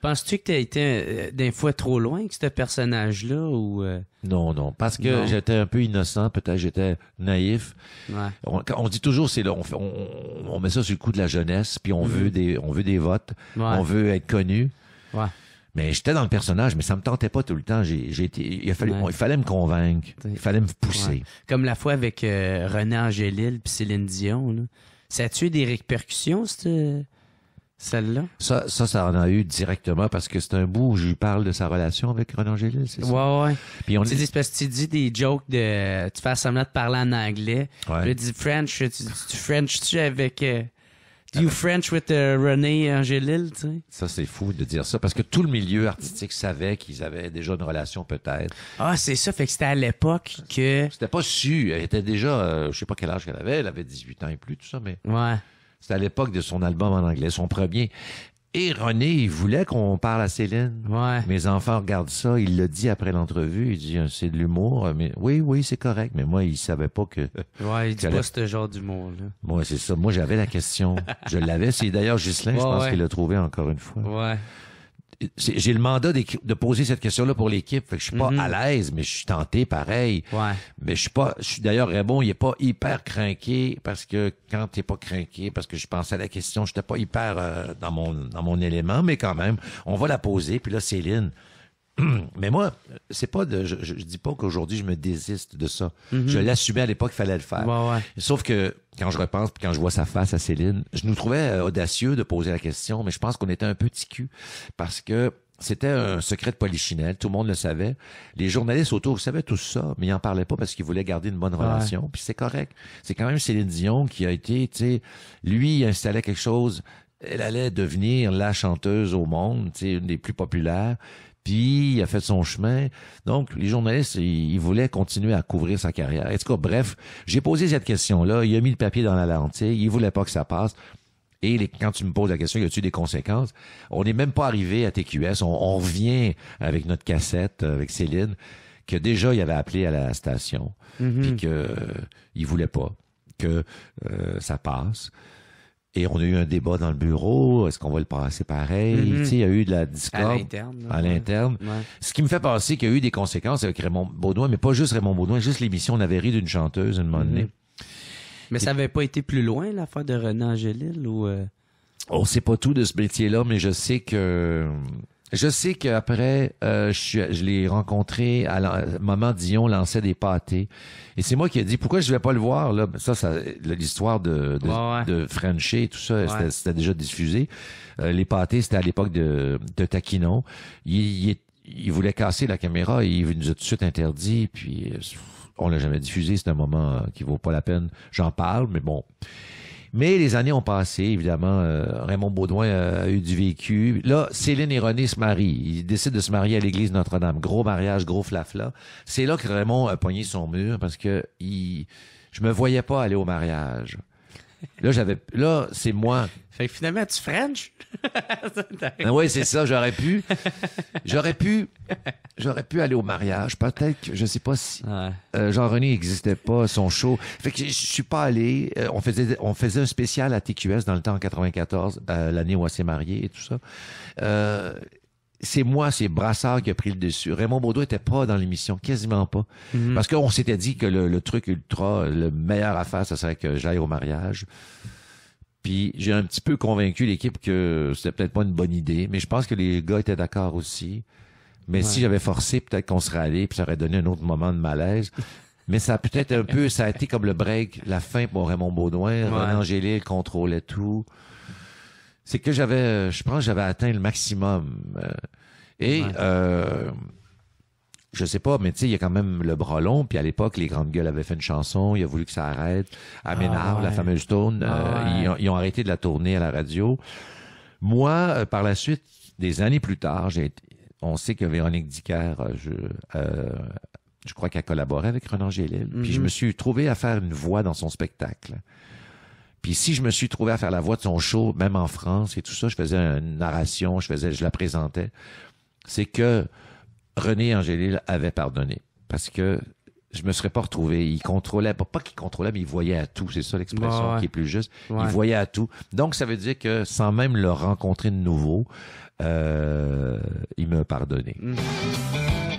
Penses-tu que tu as été euh, des fois trop loin que ce personnage-là ou euh? Non, non, parce que j'étais un peu innocent, peut-être j'étais naïf. On, dit toujours c'est on, on, met ça sur le coup de la jeunesse, puis on veut mhm. des, on veut des votes, on veut être connu. Mais j'étais dans le personnage, mais ça me tentait pas tout le temps. J'ai, il, il fallait me convaincre, il fallait me pousser. Comme la fois avec euh, René Angélil puis Céline Dion. Ça a tué des répercussions, c'était celle-là. Ça, ça, ça en a eu directement parce que c'est un bout où je lui parle de sa relation avec René Angélil, c'est ça? Ouais, ouais. Puis on tu dis, parce que tu dis des jokes de, tu fais semblant de parler en anglais. tu dis French, tu, tu French-tu avec, euh, do you French with euh, René Angélil, tu sais? Ça, c'est fou de dire ça parce que tout le milieu artistique savait qu'ils avaient déjà une relation peut-être. Ah, c'est ça. Fait que c'était à l'époque que... C'était pas su. Elle était déjà, euh, je sais pas quel âge qu'elle avait. Elle avait 18 ans et plus, tout ça, mais. Ouais. C'est à l'époque de son album en anglais, son premier. Et René, il voulait qu'on parle à Céline. Mes enfants regardent ça. Il le dit après l'entrevue. Il dit, c'est de l'humour. Mais oui, oui, c'est correct. Mais moi, il savait pas que. Ouais, il dit pas ce genre d'humour, là. Moi, c'est ça. Moi, j'avais la question. je l'avais. C'est d'ailleurs Ghislain, je pense qu'il l'a trouvé encore une fois. Ouais j'ai le mandat de poser cette question-là pour l'équipe. Fait que je suis pas mhm. à l'aise, mais je suis tenté pareil. Mais je suis pas, je suis d'ailleurs Raymond, il est pas hyper craqué parce que quand t'es pas craqué, parce que je pensais à la question, je j'étais pas hyper euh, dans mon dans mon élément, mais quand même, on va la poser. Puis là, Céline, mais moi, c'est pas de. Je, ne dis pas qu'aujourd'hui je me désiste de ça. Mhm. Je l'assumais à l'époque, qu'il fallait le faire. Sauf que quand je repense, quand je vois sa face à Céline, je nous trouvais euh, audacieux de poser la question, mais je pense qu'on était un petit cul parce que c'était un secret de polichinelle, tout le monde le savait. Les journalistes autour savaient tout ça, mais ils n'en parlaient pas parce qu'ils voulaient garder une bonne relation. Puis c'est correct. C'est quand même Céline Dion qui a été, tu sais, lui il installait quelque chose. Elle allait devenir la chanteuse au monde, tu une des plus populaires il a fait son chemin. Donc, les journalistes, ils, voulaient continuer à couvrir sa carrière. En tout cas, bref, j'ai posé cette question-là. Il a mis le papier dans la lentille. Il voulait pas que ça passe. Et quand tu me poses la question, y a t des conséquences On n'est même pas arrivé à TQS. On, revient avec notre cassette, euh, avec Céline, que déjà il avait appelé à la station, mm-hmm. puis que euh, il voulait pas que euh, ça passe. Et on a eu un débat dans le bureau. Est-ce qu'on va le passer pareil? Mm-hmm. Il y a eu de la discorde. À l'interne. Ce qui me fait penser qu'il y a eu des conséquences avec Raymond Baudouin, mais pas juste Raymond Baudouin, juste l'émission On avait ri d'une chanteuse une moment donné. Mm-hmm. Mais ça n'avait pas été plus loin, l'affaire de René Angélil ou... Euh... On oh, sait pas tout de ce métier-là, mais je sais que je sais qu'après, euh, je, l'ai rencontré à la, Maman Dion lançait des pâtés. Et c'est moi qui ai dit pourquoi je ne vais pas le voir là. Ben, ça, ça l'histoire de de, et tout ça, c'était déjà diffusé. Euh, les pâtés, c'était à l'époque de, de Taquinon. Il, voulait casser la caméra, et il nous a tout de suite interdit. Puis euh, on l'a jamais diffusé. C'est un moment qui vaut pas la peine. J'en parle, mais bon. Mais les années ont passé, évidemment. Euh, Raymond Baudouin euh, a eu du vécu. Là, Céline et René se marient. Ils décident de se marier à l'église Notre-Dame. Gros mariage, gros flafla. C'est là que Raymond a poigné son mur parce que il... je me voyais pas aller au mariage. Là, j'avais. Là, c'est moi. Fait que finalement, tu French? Ben oui, c'est ça, j'aurais pu. J'aurais pu. J'aurais pu aller au mariage. Peut-être je sais pas si Jean-René euh, n'existait pas, son show. Fait que je suis pas allé. Euh, on, faisait, on faisait un spécial à TQS dans le temps en 94, euh, l'année où on s'est marié et tout ça c'est moi, c'est Brassard qui a pris le dessus. Raymond Baudouin était pas dans l'émission, quasiment pas. Mhm. Parce qu'on s'était dit que le, truc ultra, le meilleur à faire, ça serait que j'aille au mariage. Puis j'ai un petit peu convaincu l'équipe que c'était peut-être pas une bonne idée, mais je pense que les gars étaient d'accord aussi. Mais si j'avais forcé, peut-être qu'on serait allé, puis ça aurait donné un autre moment de malaise. mais ça peut-être un peu, ça a été comme le break, la fin pour Raymond Baudouin. Ouais. contrôlait tout c'est que j'avais, euh, je pense, j'avais atteint le maximum. Euh, et euh, je sais pas, mais tu sais, il y a quand même le bras long. Puis à l'époque, les grandes gueules avaient fait une chanson. Il a voulu que ça arrête. À ah Ménard, la fameuse tourne, ah euh, ils, ont, arrêté de la tourner à la radio. Moi, par la suite, des années plus tard, j'ai, on sait que Véronique Dicker, je, crois qu'elle a collaboré avec Renan Gélil. Puis je mhm. me suis trouvé à faire une voix dans son spectacle. Puis si je me suis trouvé à faire la voix de son show, même en France et tout ça, je faisais une narration, je faisais, je la présentais, c'est que René Angélil avait pardonné. Parce que je me serais pas retrouvé. Il contrôlait, pas, pas qu'il contrôlait, mais il voyait à tout. C'est ça l'expression qui est plus juste. Il voyait à tout. Donc, ça veut dire que sans même le rencontrer de nouveau, euh, il me pardonnait. Mm.